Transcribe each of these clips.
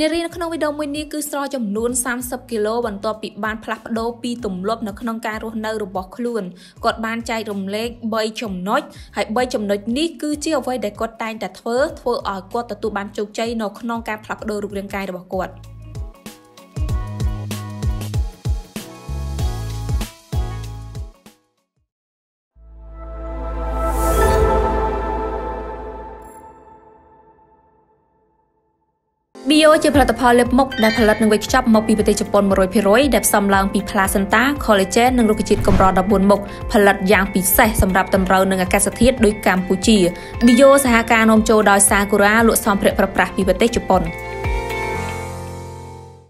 នារីនៅក្នុងវីដេអូមួយនេះគឺស្រចំនួន30គីឡូបន្ទាប់ពីបាន ផ្លាស់ប្ដូរពីទម្លាប់នៅក្នុងការរស់នៅរបស់ខ្លួនគាត់បានចែករំលែក3ចំណុចហើយ3ចំណុចនេះគឺជាអ្វីដែលគាត់តែងតែធ្វើធ្វើឲ្យគាត់ទទួលបានជោគជ័យនៅក្នុងការផ្លាស់ប្ដូររូបរាងកាយរបស់គាត់។ Bio ជាផលិតផលលើបមុខដែលផលិតនិងវេចខ្ចប់មកពីប្រទេសជប៉ុន100%ដែលផ្សំឡើងពី placenta, collagen និងរុក្ខជាតិកម្រ14មុខផលិតយ៉ាងពិសេសសម្រាប់តម្រូវនឹងអាកាសធាតុដូចកម្ពុជា Bio សហការនាំចូលដោយ Sakura លក់សម្ភារៈប្រើប្រាស់ពីប្រទេសជប៉ុន។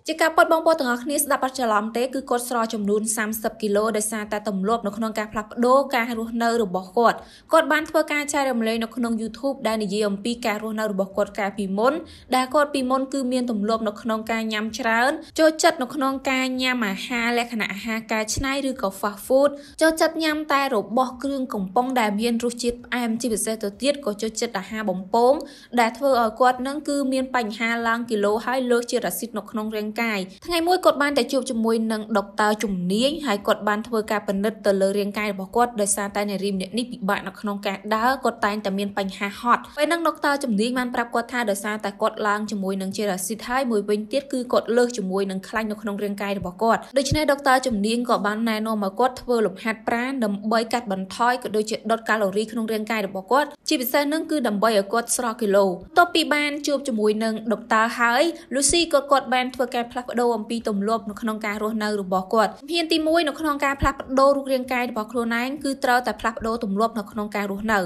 ជាការពិតបងប្អូនទាំងអស់គ្នាស្ដាប់អត់ច្រឡំទេគឺគាត់ស្រោចំនួន30គីឡូដោយសារតែទម្លាប់នៅក្នុងការផ្លាស់ប្ដូរការរស់នៅរបស់គាត់គាត់បានធ្វើការចែករំលែកនៅក្នុង YouTube ដែលនិយាយអំពីការរស់នៅរបស់គាត់កាលពីមុនដែលគាត់ពីមុនគឺមានទម្លាប់នៅក្នុងការញ៉ាំច្រើនចូលចិត្តនៅក្នុងការញ៉ាំអាហារលក្ខណៈអាហារកែច្នៃឬក៏ fast food ចូលចិត្តញ៉ាំតែរបស់គ្រឿងកំប៉ុងដែលមានរសជាតិផ្អែមជាពិសេសទៅទៀតក៏ចូលចិត្តអាហារបំពងដែលធ្វើឲ្យគាត់នឹងគឺមានបញ្ហាឡើងគីឡូហើយលើកជារ៉ាស៊ីតនៅក្នុងរាងកាយថ្ងៃមួយគាត់បានតែជួបជាមួយនឹងដុកទ័រជំនាញហើយគាត់បានធ្វើការពិនិត្យទៅលើរាងកាយរបស់គាត់ដោយសារតែនារីម្នាក់នេះពិបាកនៅក្នុងការដើរគាត់តែងតែមានបញ្ហាហត់ពេលនឹងដុកទ័រជំនាញបានប្រាប់គាត់ថាដោយសារតែគាត់ឡើងជាមួយនឹងជារ៉ាស៊ីតហើយមួយវិញទៀតគឺគាត់លើសជាមួយនឹងខ្លាញ់នៅក្នុងរាងកាយរបស់គាត់ដូច្នេះដុកទ័រជំនាញក៏បានណែនាំមកគាត់ធ្វើលំហាត់ប្រាណដើម្បីកាត់បន្ថយក៏ដូចជាដុតកាឡូរីក្នុងរាងកាយរបស់គាត់ជាពិសេសនឹងគឺដើម្បីឲ្យគាត់ស្រស់គីឡូបន្ទាប់ពីបានជួបជាមួយនឹងដុកទ័រហើយលូស៊ីក៏គាត់បានធ្វើការដែលផ្លាស់ប្ដូរអំពីទម្លាប់នៅក្នុងការរស់នៅរបស់គាត់ជំហានទី1នៅក្នុងការផ្លាស់ប្ដូររូបរាងកាយរបស់ខ្លួនឯងគឺត្រូវតែផ្លាស់ប្ដូរទម្លាប់នៅក្នុងការរស់នៅ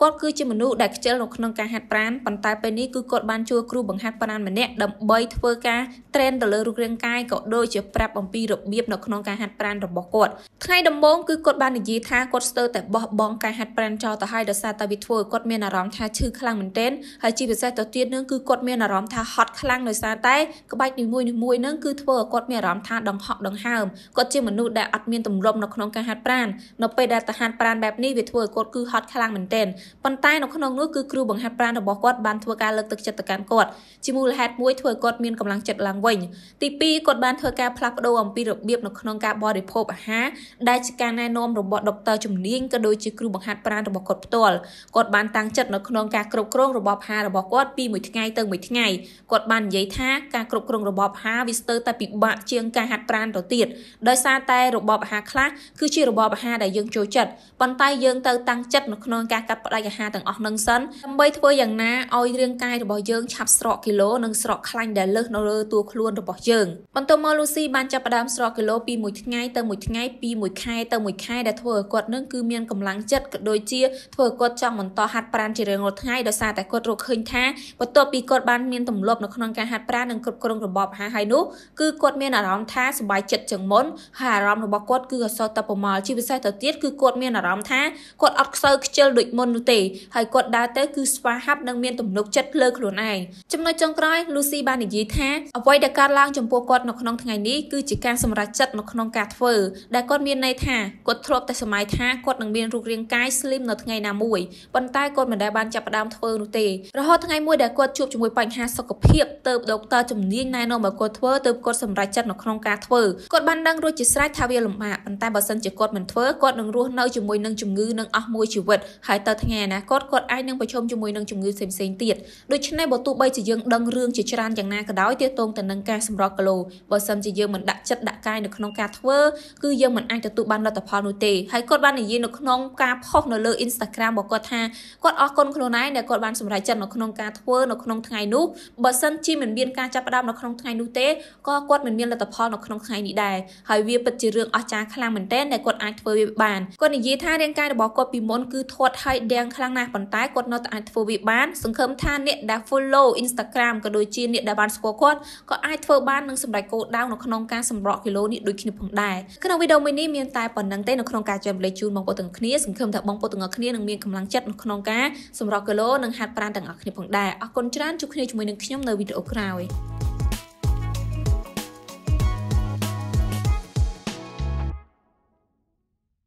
គាត់គឺជាមនុស្សដែលខ្ជិលនៅក្នុងការហាត់ប្រាណប៉ុន្តែពេលនេះគឺគាត់បានជួយគ្រូបង្ហាត់ប្រាណម្នាក់ដើម្បីធ្វើការ train ទៅលើរូបរាងកាយក៏ដូចជាប្រាប់អំពីរបៀបនៅក្នុងការហាត់ប្រាណរបស់គាត់ថ្ងៃដំបូងគឺគាត់បាននិយាយថាគាត់ស្ទើរតែបោះបង់ការហាត់ប្រាណចោលទៅហើយដោយសារតែវាធ្វើឲ្យគាត់មានអារម្មណ៍ថាឈឺខ្លាំងមែនទែនហើយជាពិសេសទៅទៀតនឹងគឺគាត់មានអារម្មណ៍ថាហត់ខ្លាំងដោយសារតែក្បាច់នីមួយៗហ្នឹងគឺធ្វើឲ្យគាត់មានអារម្មណ៍ថាដង្ហក់ដង្ហើមគាត់ជាមនុស្សដែលអត់មានទម្រង់នៅក្នុងការហាត់ប្រាណនៅពេលដែលទៅហាត់ប្រាណបែបនេះវាធ្វើឲ្យគាត់គឺហត់ខ្លាំងមែនទែនប៉ុន្តែនៅក្នុងនោះគឺគ្រូបង្ហាត់ប្រាណរបស់គាត់បានធ្វើការលើកទឹកចិត្តទៅកាន់គាត់ជាមូលហេតុមួយធ្វើឲ្យគាត់មានកម្លាំងចិត្តឡើងវិញទី2គាត់បានធ្វើការផ្លាស់ប្ដូរអំពីរបៀបនៅក្នុងការបរិភោគអាហារដែលជាការណែនាំរបស់ដុកទ័រជំនាញក៏ដូចជាគ្រូបង្ហាត់ប្រាណរបស់គាត់ផ្ទាល់គាត់បានតាំងចិត្តនៅក្នុងការគ្រប់គ្រងរបបអាហាររបស់គាត់ពីមួយថ្ងៃទៅមួយថ្ងៃគាត់បាននិយាយថាការគ្រប់គ្រងរបបអាហារវាស្ទើរតែពិបាកជាងការហាត់ប្រាណទៅទៀតដោយសារតែរបបអាហារខ្លះគឺជារបបអាហារដែលយើងចូលចិត្តប៉ុន្តែយើងទៅតាំងចិត្តនៅក្នុងការកាត់ផ្ដាច់អាហារទាំងអស់នឹងសិនដើម្បីធ្វើយ៉ាងណាឲ្យរាងកាយរបស់យើងឆាប់ស្រកគីឡូនិងស្រកខ្លាញ់ដែលលើសនៅលើតួខ្លួនរបស់យើងបន្ទាប់មកលូស៊ីបានចាប់ផ្ដើមស្រកគីឡូពីមួយថ្ងៃទៅមួយថ្ងៃពីមួយខែទៅមួយខែដែលធ្វើឲ្យគាត់នឹងគឺមានកម្លាំងចិត្តក៏ដូចជាធ្វើឲ្យគាត់ចង់បន្តហាត់ប្រាណជារៀងរាល់ថ្ងៃដោយសារតែគាត់រកឃើញថាបន្ទាប់ពីគាត់បានមានទម្លាប់នៅក្នុងការហាត់ប្រាណនិងគ្រប់គ្រងរបបអាហារហើយនោះគឺគាត់មានអារម្មណ៍ថាសប្បាយចិត្តជាងមុនហើយអារម្មណ៍របស់គាត់គឺអសតតប្រមាលជាពិសេសទៅទៀតគឺគាត់មានអារម្មណ៍ថាគាត់អត់ខ្សោយខ្ជិលដូចមុននោះទេហើយគាត់ដើរទៅគឺស្វាហាប់និងមានទំនុកចិត្តលើខ្លួនឯងចំណុចចុងក្រោយលូស៊ីបាននិយាយថាអ្វីដែលកើតឡើងចំពោះគាត់នៅក្នុងថ្ងៃនេះគឺជាការសម្រេចចិត្តនៅក្នុងការធ្វើដែលគាត់មានន័យថាគាត់ធ្លាប់តែសម័យថាគាត់នឹងមានរូបរាងកាយស្លីមនៅថ្ងៃណាមួយប៉ុន្តែគាត់មិនដែលបានចាប់ផ្ដើមធ្វើនោះទេរហូតថ្ងៃមួយដែលគាត់ជួបជាមួយបញ្ហាសុខភាពទើបដុកទ័រជំនាញណែនាំឲ្យគាត់ធ្វើទើបគាត់សម្រេចចិត្តនៅក្នុងការធ្វើគាត់បានដឹងរួចជាស្រេចថាវាលំបាកប៉ុន្តែបើសិនជាគាត់មិនធ្វើគាត់នឹងរស់នៅជាមួយនឹងជំងឺនឹងអស់មួយជីវិតហើយទៅថ្ងៃហាណាគាត់គាត់អាចនឹងប្រឈមជាមួយនឹងជំងឺផ្សេងៗទៀតដូច្នេះបើទោះបីជាយើងដឹងរឿងជាច្រើនយ៉ាងណាក៏ដោយទាក់ទងទៅនឹងការសម្រស់គីឡូបើសិនជាយើងមិនដាក់ចិត្តដាក់កាយនៅក្នុងការធ្វើគឺយើងមិនអាចទទួលបានលទ្ធផលនោះទេហើយគាត់បាននិយាយនៅក្នុងការផុសនៅលើ Instagram របស់គាត់ថាគាត់អរគុណខ្លួនឯងដែលគាត់បានសម្រេចចិត្តនៅក្នុងការធ្វើនៅក្នុងថ្ងៃនោះបើសិនជាមិនមានការចាប់ផ្ដើមនៅក្នុងថ្ងៃនោះទេក៏គាត់មិនមានលទ្ធផលនៅក្នុងថ្ងៃនេះដែរហើយវាពិតជារឿងអស្ចារ្យខ្លាំងមែនទែនដែលគាត់អាចធ្វើវាបានគាត់និយាយថារាងកាយរបស់គាត់ពីមុនគឺធាត់ហើយដេយ៉ាងខ្លាំងណាស់ប៉ុន្តែគាត់នៅតែអាចធ្វើវាបានសង្ឃឹមថាអ្នកដែល follow Instagram ក៏ដូចជាអ្នកដែលបានស្គាល់គាត់ក៏អាចធ្វើបាននឹងសម្រេចគោលដៅនៅក្នុងការសម្រក់គីឡូនេះដូចគ្នាផងដែរក្នុងវីដេអូមួយនេះមានតែប៉ុណ្្នឹងទេនៅក្នុងការចែករំលែកជូនបងប្អូនទាំងគ្នាសង្ឃឹមថាបងប្អូនទាំងអស់គ្នានឹងមានកម្លាំងចិត្តនៅក្នុងការសម្រក់គីឡូនិងហាត់ប្រាណទាំងអស់គ្នាផងដែរអរគុណច្រើនជួបគ្នាជាមួយនឹងខ្ញុំនៅវីដេអូក្រោយ